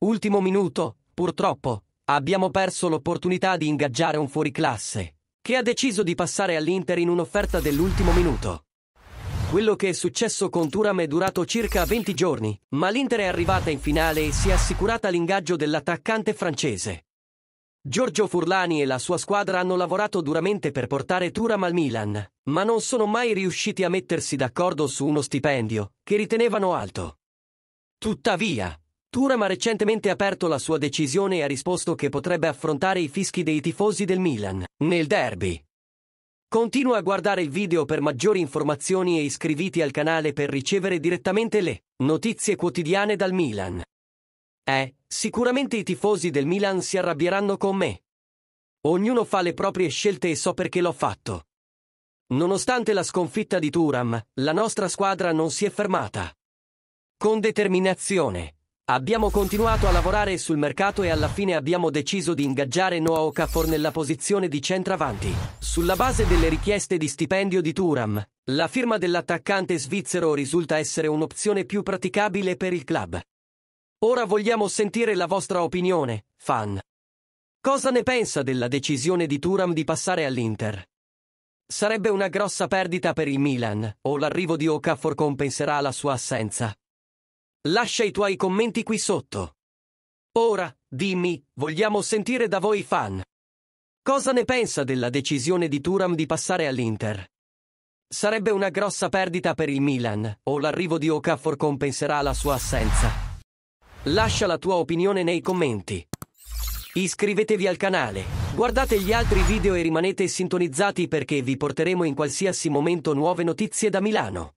Ultimo minuto, purtroppo, abbiamo perso l'opportunità di ingaggiare un fuoriclasse, che ha deciso di passare all'Inter in un'offerta dell'ultimo minuto. Quello che è successo con Turam è durato circa 20 giorni, ma l'Inter è arrivata in finale e si è assicurata l'ingaggio dell'attaccante francese. Giorgio Furlani e la sua squadra hanno lavorato duramente per portare Turam al Milan, ma non sono mai riusciti a mettersi d'accordo su uno stipendio, che ritenevano alto. Tuttavia, Turam ha recentemente aperto la sua decisione e ha risposto che potrebbe affrontare i fischi dei tifosi del Milan, nel derby. Continua a guardare il video per maggiori informazioni e iscriviti al canale per ricevere direttamente le notizie quotidiane dal Milan. Eh, sicuramente i tifosi del Milan si arrabbieranno con me. Ognuno fa le proprie scelte e so perché l'ho fatto. Nonostante la sconfitta di Turam, la nostra squadra non si è fermata. Con determinazione. Abbiamo continuato a lavorare sul mercato e alla fine abbiamo deciso di ingaggiare Noah Okafor nella posizione di centravanti. Sulla base delle richieste di stipendio di Turam, la firma dell'attaccante svizzero risulta essere un'opzione più praticabile per il club. Ora vogliamo sentire la vostra opinione, fan. Cosa ne pensa della decisione di Turam di passare all'Inter? Sarebbe una grossa perdita per il Milan, o l'arrivo di Okafor compenserà la sua assenza? Lascia i tuoi commenti qui sotto. Ora, dimmi, vogliamo sentire da voi fan. Cosa ne pensa della decisione di Turam di passare all'Inter? Sarebbe una grossa perdita per il Milan, o l'arrivo di Okafor compenserà la sua assenza? Lascia la tua opinione nei commenti. Iscrivetevi al canale, guardate gli altri video e rimanete sintonizzati perché vi porteremo in qualsiasi momento nuove notizie da Milano.